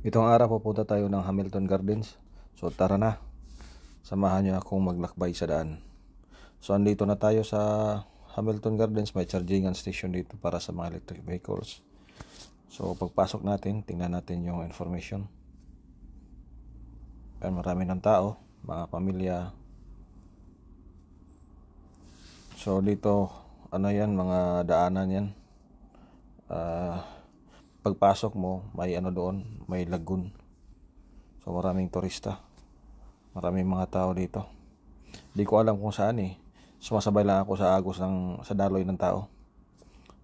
Itong araw pupunta tayo ng Hamilton Gardens. So tara na. Samahan niyo akong maglakbay sa daan. So andito na tayo sa Hamilton Gardens. May charging station dito para sa mga electric vehicles. So pagpasok natin, tingnan natin yung information. Ayan, marami ng tao, mga pamilya. So dito, ano yan, mga daanan yan. Ah... Uh, pagpasok mo may ano doon may lagoon so maraming turista maraming mga tao dito di ko alam kung saan eh sumasabay lang ako sa agos ng sa daloy ng tao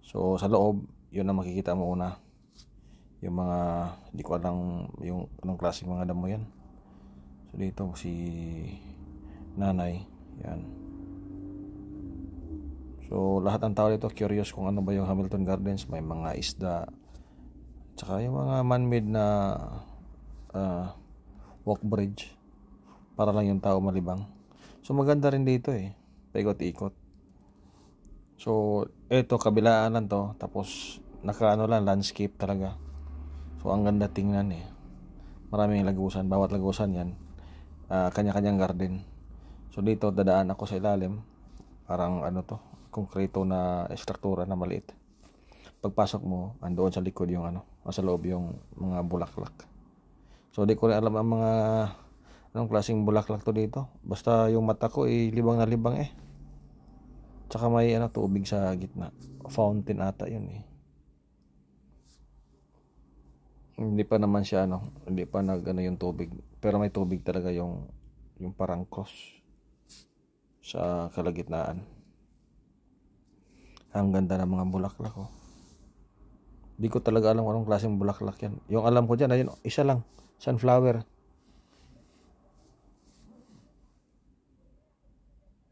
so sa loob yun ang makikita mo una yung mga di ko alam yung anong klase mga damo yan so dito si nanay yan so lahat ng tao dito curious kung ano ba yung Hamilton Gardens may mga isda Tsaka yung mga man-made na uh, walk bridge para lang yung tao malibang. So maganda rin dito eh. Paikot-ikot. So eto kabilaan lang to. Tapos nakaano lang landscape talaga. So ang ganda tingnan eh. Maraming lagusan. Bawat lagusan yan. Uh, kanya-kanyang garden. So dito dadaan ako sa ilalim. Parang ano to. Konkreto na estruktura na maliit pagpasok mo, andoon sa likod yung ano, sa loob yung mga bulaklak. So, di ko rin alam ang mga anong klaseng bulaklak to dito. Basta yung mata ko, eh, libang na libang eh. Tsaka may ano, tubig sa gitna. Fountain ata yun eh. Hindi pa naman siya ano, hindi pa nag ano yung tubig. Pero may tubig talaga yung yung parang cross sa kalagitnaan. Ang ganda ng mga bulaklak oh. Di ko talaga alam anong klaseng bulaklak yan. Yung alam ko dyan, ayun, isa lang. Sunflower.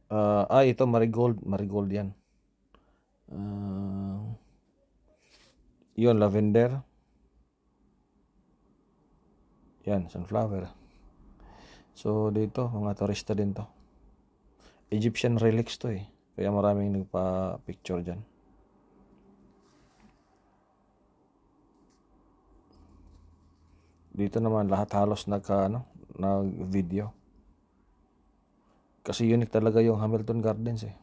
Uh, ah, ito, marigold. Marigold yan. Uh, yun, lavender. Yan, sunflower. So, dito, mga turista din to. Egyptian relics to eh. Kaya maraming nagpa-picture dyan. Dito naman lahat halos naka ano, nag video. Kasi unique talaga yung Hamilton Gardens eh.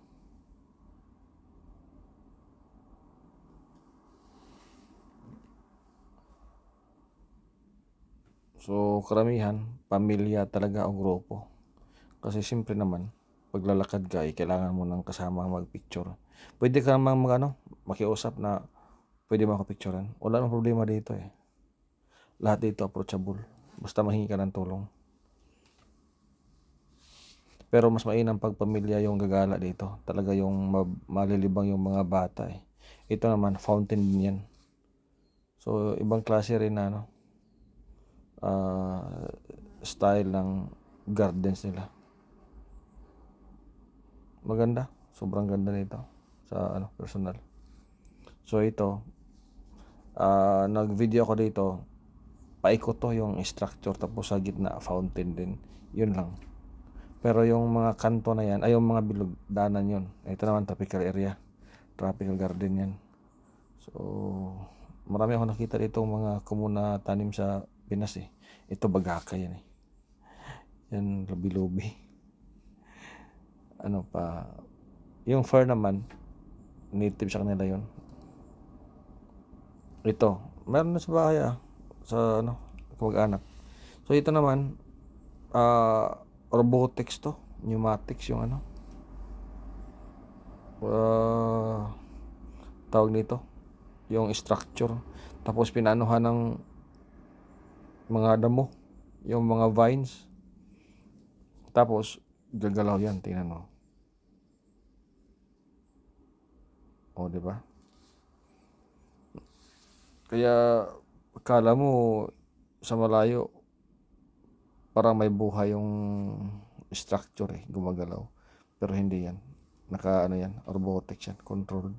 So, karamihan, pamilya talaga o grupo. Kasi siyempre naman, paglalakad ka, eh, kailangan mo ng kasama magpicture. Pwede ka namang mag, ano, makiusap na pwede mo ako Wala nang problema dito eh. Lahat dito approachable. Basta mahingi ka ng tulong. Pero mas mainam pag pamilya yung gagala dito. Talaga yung malilibang yung mga bata eh. Ito naman, fountain din yan. So, ibang klase rin na, ano, uh, style ng gardens nila. Maganda. Sobrang ganda nito sa ano personal. So ito uh, nag-video ako dito paikot to yung structure tapos sa gitna fountain din yun lang pero yung mga kanto na yan ay yung mga bilog danan yun ito naman tropical area tropical garden yan so marami ako nakita dito mga kumuna tanim sa Pinas eh ito bagaka yan eh yan lobi ano pa yung fur naman native sa kanila yun ito meron na sa bahay ah sa ano, kamag-anak. So ito naman uh, robotics to, pneumatics yung ano. Uh, tawag nito yung structure tapos pinanuhan ng mga damo yung mga vines tapos gagalaw yan tingnan mo oh di ba kaya akala mo sa malayo parang may buhay yung structure eh, gumagalaw. Pero hindi yan. Naka ano yan, robotic yan, controlled.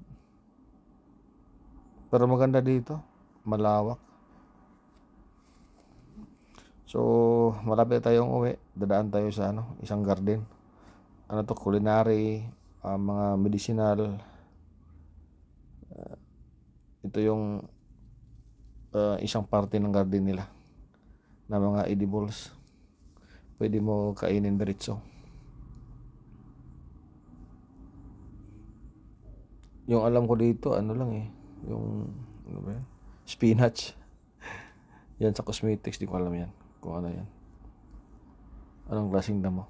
Pero maganda dito, malawak. So, malapit tayong uwi. Dadaan tayo sa ano, isang garden. Ano to, culinary, uh, mga medicinal. Uh, ito yung uh, isang parte ng garden nila na mga edibles pwede mo kainin diretso yung alam ko dito ano lang eh yung ano ba yan? spinach yan sa cosmetics di ko alam yan kung ano yan anong klaseng damo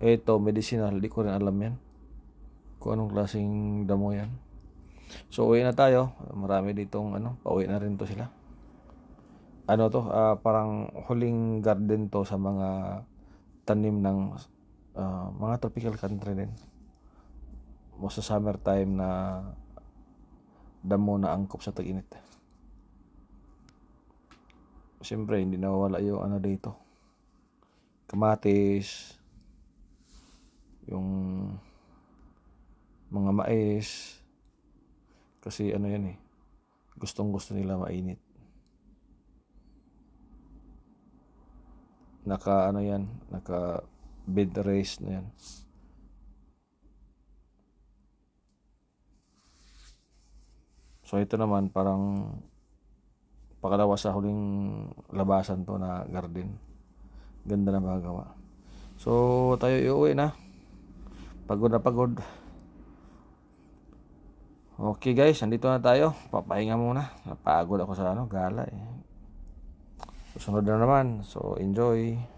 ito medicinal di ko rin alam yan kung anong klaseng damo yan So uwi na tayo. Marami ditong ano, pauwi na rin to sila. Ano to, uh, parang huling garden to sa mga tanim ng uh, mga tropical country din. O sa summer time na damo na angkop sa tag-init. Siyempre, hindi nawawala yung ano dito. Kamatis, yung mga mais, kasi ano yan eh. Gustong gusto nila mainit. Naka ano yan. Naka bed race na yan. So ito naman parang pakalawa sa huling labasan to na garden. Ganda na magawa. So tayo iuwi na. Pagod na pagod. Okay guys, andito na tayo. Papahinga muna. Napagod ako sa ano, gala eh. Susunod na naman. So, enjoy.